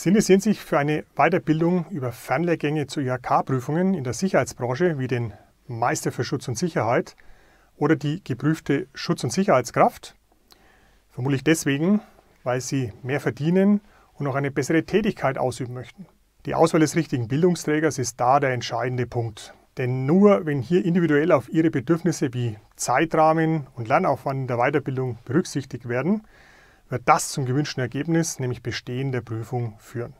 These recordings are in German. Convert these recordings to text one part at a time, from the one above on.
Sinne sehen sich für eine Weiterbildung über Fernlehrgänge zu IHK-Prüfungen in der Sicherheitsbranche wie den Meister für Schutz und Sicherheit oder die geprüfte Schutz- und Sicherheitskraft? Vermutlich deswegen, weil Sie mehr verdienen und auch eine bessere Tätigkeit ausüben möchten. Die Auswahl des richtigen Bildungsträgers ist da der entscheidende Punkt. Denn nur wenn hier individuell auf Ihre Bedürfnisse wie Zeitrahmen und Lernaufwand in der Weiterbildung berücksichtigt werden, wird das zum gewünschten Ergebnis, nämlich Bestehen der Prüfung, führen.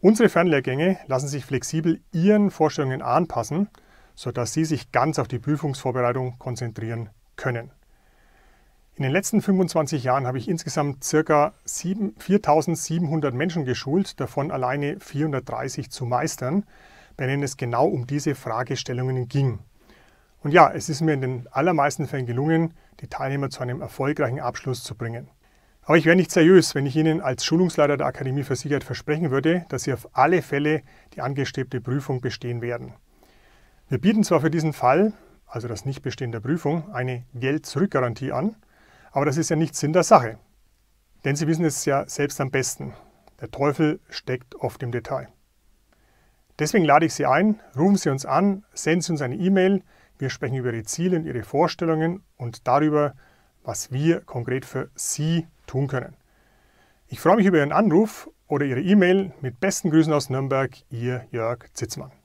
Unsere Fernlehrgänge lassen sich flexibel Ihren Vorstellungen anpassen, sodass Sie sich ganz auf die Prüfungsvorbereitung konzentrieren können. In den letzten 25 Jahren habe ich insgesamt ca. 4700 Menschen geschult, davon alleine 430 zu meistern, bei denen es genau um diese Fragestellungen ging. Und ja, es ist mir in den allermeisten Fällen gelungen, die Teilnehmer zu einem erfolgreichen Abschluss zu bringen. Aber ich wäre nicht seriös, wenn ich Ihnen als Schulungsleiter der Akademie versichert versprechen würde, dass Sie auf alle Fälle die angestrebte Prüfung bestehen werden. Wir bieten zwar für diesen Fall, also das Nichtbestehen der Prüfung, eine Geld-Zurückgarantie an, aber das ist ja nicht Sinn der Sache. Denn Sie wissen es ja selbst am besten. Der Teufel steckt oft im Detail. Deswegen lade ich Sie ein, rufen Sie uns an, senden Sie uns eine E-Mail, wir sprechen über Ihre Ziele und Ihre Vorstellungen und darüber, was wir konkret für Sie tun können. Ich freue mich über Ihren Anruf oder Ihre E-Mail. Mit besten Grüßen aus Nürnberg, Ihr Jörg Zitzmann.